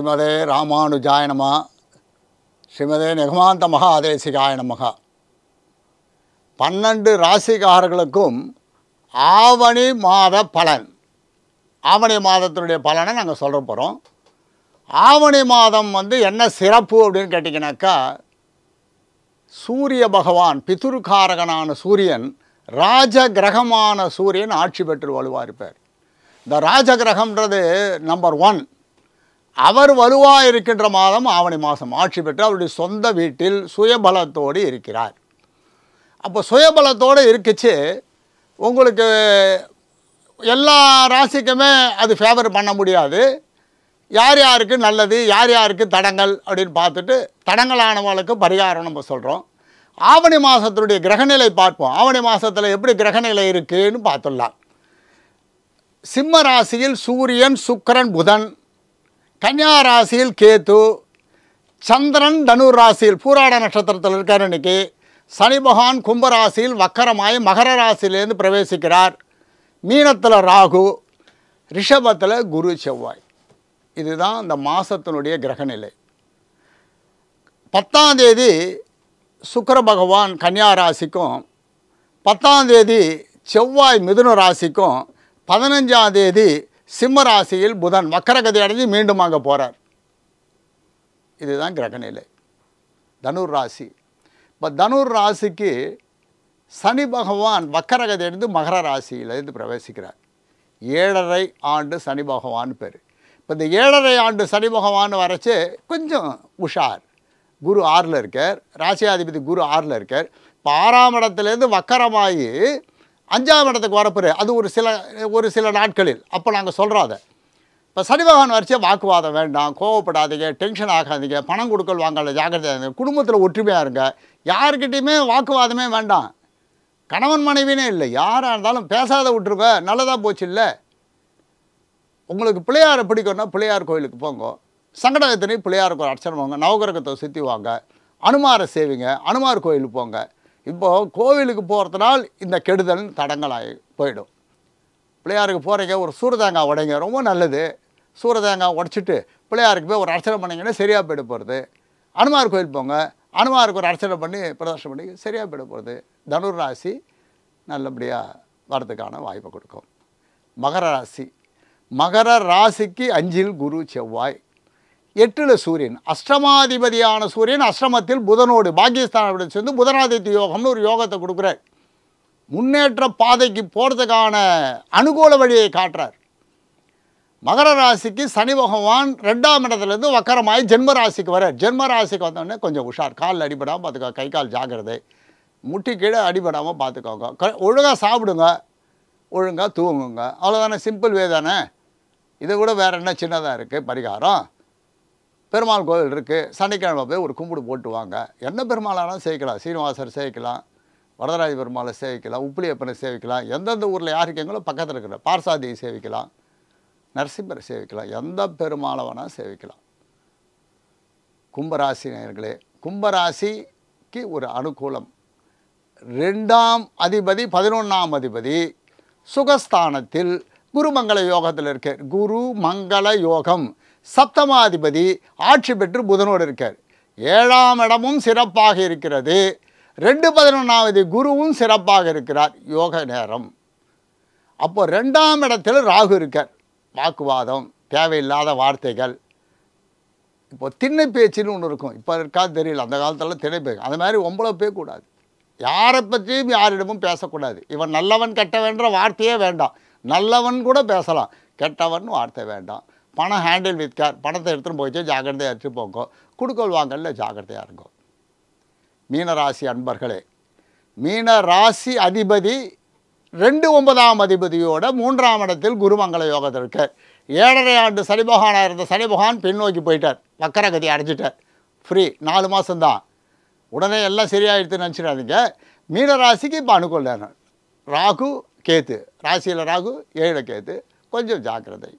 ஸ்ரீமதே ராமானுஜாய நமா ஸ்ரீமதே நிகமாந்த மகாதேசிகாய நமகா பன்னெண்டு ராசிக்காரர்களுக்கும் ஆவணி மாத பலன் ஆவணி மாதத்தினுடைய பலனை நாங்கள் சொல்ல போகிறோம் ஆவணி மாதம் வந்து என்ன சிறப்பு அப்படின்னு கேட்டிங்கனாக்கா சூரிய பகவான் பிதுருக்காரகனான சூரியன் ராஜ கிரகமான சூரியன் ஆட்சி பெற்று வலுவாக இருப்பார் இந்த ராஜ கிரகம்ன்றது நம்பர் ஒன் அவர் வலுவாக இருக்கின்ற மாதம் ஆவணி மாதம் ஆட்சி பெற்று அவருடைய சொந்த வீட்டில் சுயபலத்தோடு இருக்கிறார் அப்போ சுயபலத்தோடு இருக்குச்சு உங்களுக்கு எல்லா ராசிக்குமே அது ஃபேவர் பண்ண முடியாது யார் யாருக்கு நல்லது யார் யாருக்கு தடங்கள் அப்படின்னு பார்த்துட்டு தடங்களானவங்களுக்கு பரிகாரம் நம்ம சொல்கிறோம் ஆவணி மாதத்தினுடைய கிரகநிலை பார்ப்போம் ஆவணி மாதத்தில் எப்படி கிரகநிலை இருக்குதுன்னு பார்த்துடலாம் சிம்ம ராசியில் சூரியன் சுக்கரன் புதன் கன்னியா ராசியில் கேத்து சந்திரன் தனுர் ராசியில் பூராட நட்சத்திரத்தில் இருக்கார் இன்றைக்கி சனி பகவான் கும்பராசியில் வக்கரமாய் மகர ராசியிலேருந்து பிரவேசிக்கிறார் மீனத்தில் ராகு ரிஷபத்தில் குரு செவ்வாய் இதுதான் இந்த மாதத்தினுடைய கிரகநிலை பத்தாம் தேதி சுக்கர பகவான் கன்னியா ராசிக்கும் பத்தாம் தேதி செவ்வாய் மிதுன ராசிக்கும் பதினஞ்சாம் தேதி சிம்ம ராசியில் புதன் வக்கரகதி அடைஞ்சு மீண்டும் அங்கே போகிறார் இதுதான் கிரகநிலை தனுர் ராசி இப்போ தனுர் ராசிக்கு சனி பகவான் வக்கரகதி அடைந்து மகர ராசியிலேருந்து பிரவேசிக்கிறார் ஏழரை ஆண்டு சனி பகவான் பேர் இப்போ இந்த ஏழரை ஆண்டு சனி பகவான் வரைச்சு கொஞ்சம் உஷார் குரு ஆறில் இருக்கார் ராசியாதிபதி குரு ஆறில் இருக்கார் இப்போ ஆறாம் இடத்துலேருந்து வக்கரமாகி அஞ்சாம் இடத்துக்கு வரப்போரு அது ஒரு சில ஒரு சில நாட்களில் அப்போ நாங்கள் சொல்கிறாத இப்போ சனி பகவான் வரிசையாக வாக்குவாதம் வேண்டாம் கோவப்படாதீங்க டென்ஷன் ஆகாதீங்க பணம் கொடுக்கல் வாங்கல ஜாக்கிரதையாக இருங்க குடும்பத்தில் ஒற்றுமையாக இருங்க யாருக்கிட்டேயுமே வாக்குவாதமே வேண்டாம் கணவன் மனைவினே இல்லை யாராக இருந்தாலும் பேசாத விட்டுருவ நல்லதாக போச்சு இல்லை உங்களுக்கு பிள்ளையாரை பிடிக்கணும்னா பிள்ளையார் கோயிலுக்கு போங்க பிள்ளையார் கோயில் அர்ச்சனை போங்க நவகிரகத்தை சுற்றி வாங்க அனுமாரை சேவிங்க அனுமார் கோயிலுக்கு போங்க இப்போது கோவிலுக்கு போகிறதுனால் இந்த கெடுதல் தடங்களாகி போயிடும் பிள்ளையாருக்கு போகிறீங்க ஒரு சூரதேங்காய் உடைங்க ரொம்ப நல்லது சூரதேங்காய் உடைச்சிட்டு பிள்ளையாருக்கு போய் ஒரு அர்ச்சனை பண்ணிங்கன்னா சரியாக போயிட போகிறது அனுமார் கோயில் போங்க அனுமாருக்கு ஒரு அர்ச்சனை பண்ணி பிரதர்ஷனம் பண்ணி சரியாக போயிட போகிறது தனுர் ராசி நல்லபடியாக வரதுக்கான வாய்ப்பை கொடுக்கும் மகர ராசி மகர ராசிக்கு அஞ்சில் குரு செவ்வாய் எட்டில் சூரியன் அஷ்டமாதிபதியான சூரியன் அஷ்டமத்தில் புதனோடு பாகிஸ்தானோடு சேர்ந்து புதனாதித்ய யோகம்னு ஒரு யோகத்தை கொடுக்குறார் முன்னேற்ற பாதைக்கு போகிறதுக்கான அனுகூல வழியை காட்டுறார் மகர ராசிக்கு சனி பகவான் ரெண்டாம் இடத்துலேருந்து வக்கரமாய் ஜென்ம ராசிக்கு வர ஜென்ம ராசிக்கு வந்தோடனே கொஞ்சம் உஷார் காலில் அடிபடாமல் பார்த்துக்கோ கை கால் ஜாக்கிரதை முட்டி கீழே அடிபடாமல் பார்த்துக்கோங்க க ஒழுங்காக சாப்பிடுங்க ஒழுங்காக தூங்குங்க அவ்வளோதானே சிம்பிள் வே தானே இதை விட வேறு என்ன சின்னதாக இருக்குது பரிகாரம் பெருமாள் கோவில் இருக்குது சனிக்கிழமை போய் ஒரு கும்பிடு போட்டு வாங்க என்ன பெருமாளானாலும் சேவிக்கலாம் சீனிவாசர் சேவிக்கலாம் வரதராஜ பெருமாளை சேவிக்கலாம் உப்புளியப்பனை சேவிக்கலாம் எந்தெந்த ஊரில் யாருக்கு எங்களோ பக்கத்தில் இருக்கிற பார்சாதியை சேவிக்கலாம் நரசிம்மரை சேவிக்கலாம் எந்த பெருமாளை வேணால் சேவிக்கலாம் கும்பராசி நேர்களே கும்பராசிக்கு ஒரு அனுகூலம் ரெண்டாம் அதிபதி பதினொன்றாம் அதிபதி சுகஸ்தானத்தில் குருமங்கள யோகத்தில் இருக்க குரு மங்கள யோகம் சப்தமாதிபதி ஆட்சி பெற்று புதனோடு இருக்கார் ஏழாம் இடமும் சிறப்பாக இருக்கிறது ரெண்டு பதினொன்றாவது குருவும் சிறப்பாக இருக்கிறார் யோக நேரம் அப்போது ரெண்டாம் இடத்துல ராகு இருக்கார் வாக்குவாதம் தேவையில்லாத வார்த்தைகள் இப்போ திண்ணை பேச்சுன்னு ஒன்று இருக்கும் இப்போ இருக்கா தெரியல அந்த காலத்தில் திணை பேச்சு அந்த மாதிரி ஒம்பளை பேக்கூடாது யாரை பற்றியும் யாரிடமும் பேசக்கூடாது இவன் நல்லவன் கெட்டவன்ற வார்த்தையே வேண்டாம் நல்லவன் கூட பேசலாம் கெட்டவன் வார்த்தை வேண்டாம் பணம் ஹேண்டில் வித் கேர் பணத்தை எடுத்துகிட்டு போயிட்டு ஜாக்கிரதையாக எடுத்து போங்கோ கொடுக்கல் வாங்கல ஜாக்கிரதையாக இருக்கும் மீனராசி அன்பர்களே மீனராசி அதிபதி ரெண்டு ஒன்பதாம் அதிபதியோட மூன்றாம் இடத்தில் குருமங்கல யோகத்தில் இருக்க ஏழரை ஆண்டு சனிபகவானாக இருந்த சனிபகவான் பெண் பின்னோக்கி போயிட்டார் வக்கரகதி அடைஞ்சிட்டார் ஃப்ரீ நாலு மாதம்தான் உடனே எல்லாம் சரியாயிடுத்து நினச்சிடாதீங்க மீனராசிக்கு இப்போ அனுகூலம் ராகு கேத்து ராசியில் ராகு ஏழை கேத்து கொஞ்சம் ஜாக்கிரதை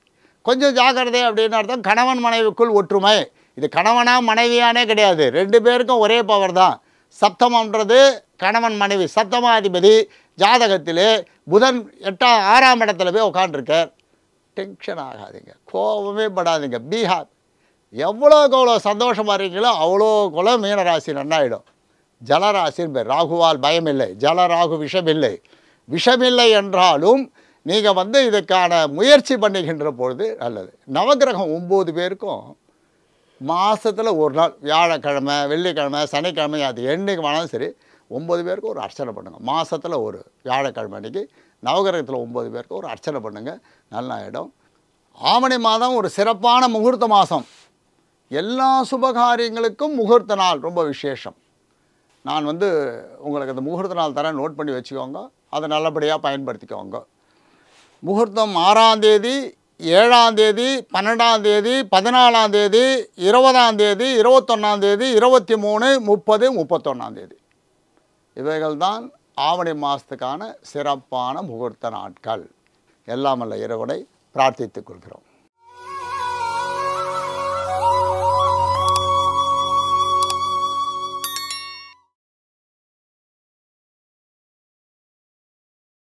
கொஞ்சம் ஜாக்கிரதை அப்படின்னு அர்த்தம் கணவன் மனைவிக்குள் ஒற்றுமை இது கணவனாக மனைவியானே கிடையாது ரெண்டு பேருக்கும் ஒரே பவர் தான் சப்தமன்றது கணவன் மனைவி சப்தமாதிபதி ஜாதகத்தில் புதன் எட்டாம் ஆறாம் இடத்துல போய் உட்காண்டிருக்கார் டென்ஷன் ஆகாதீங்க கோபமே படாதீங்க பீஹார் எவ்வளோக்கு அவ்வளோ சந்தோஷமாக இருக்கீங்களோ அவ்வளோக்குள்ள மீனராசி நன்னாயிடும் ஜலராசின்னு பேர் ராகுவால் பயமில்லை ஜலராகு விஷமில்லை விஷமில்லை என்றாலும் நீங்கள் வந்து இதுக்கான முயற்சி பண்ணுகின்ற பொழுது நல்லது நவகிரகம் ஒம்பது பேருக்கும் மாதத்தில் ஒரு நாள் வியாழக்கிழமை வெள்ளிக்கிழமை சனிக்கிழமை அது என்றைக்கு வேணாலும் சரி ஒம்பது பேருக்கு ஒரு அர்ச்சனை பண்ணுங்கள் மாதத்தில் ஒரு வியாழக்கிழமை அன்றைக்கி நவகிரகத்தில் ஒம்பது பேருக்கு ஒரு அர்ச்சனை பண்ணுங்கள் நல்ல இடம் ஆவணி மாதம் ஒரு சிறப்பான முகூர்த்த மாதம் எல்லா சுபகாரியங்களுக்கும் முகூர்த்த நாள் ரொம்ப விசேஷம் நான் வந்து உங்களுக்கு அந்த முகூர்த்த நாள் தரேன் நோட் பண்ணி வச்சுக்கோங்க அதை நல்லபடியாக பயன்படுத்திக்கோங்க முகூர்த்தம் ஆறாம் தேதி ஏழாம் தேதி பன்னெண்டாம் தேதி பதினாலாம் தேதி இருபதாம் தேதி இருபத்தொன்னாம் தேதி இருபத்தி மூணு முப்பது முப்பத்தொன்னாம் தேதி இவைகள் தான் ஆவணி மாதத்துக்கான சிறப்பான முகூர்த்த நாட்கள் எல்லாம் அல்ல இறைவனை பிரார்த்தித்துக் கொள்கிறோம்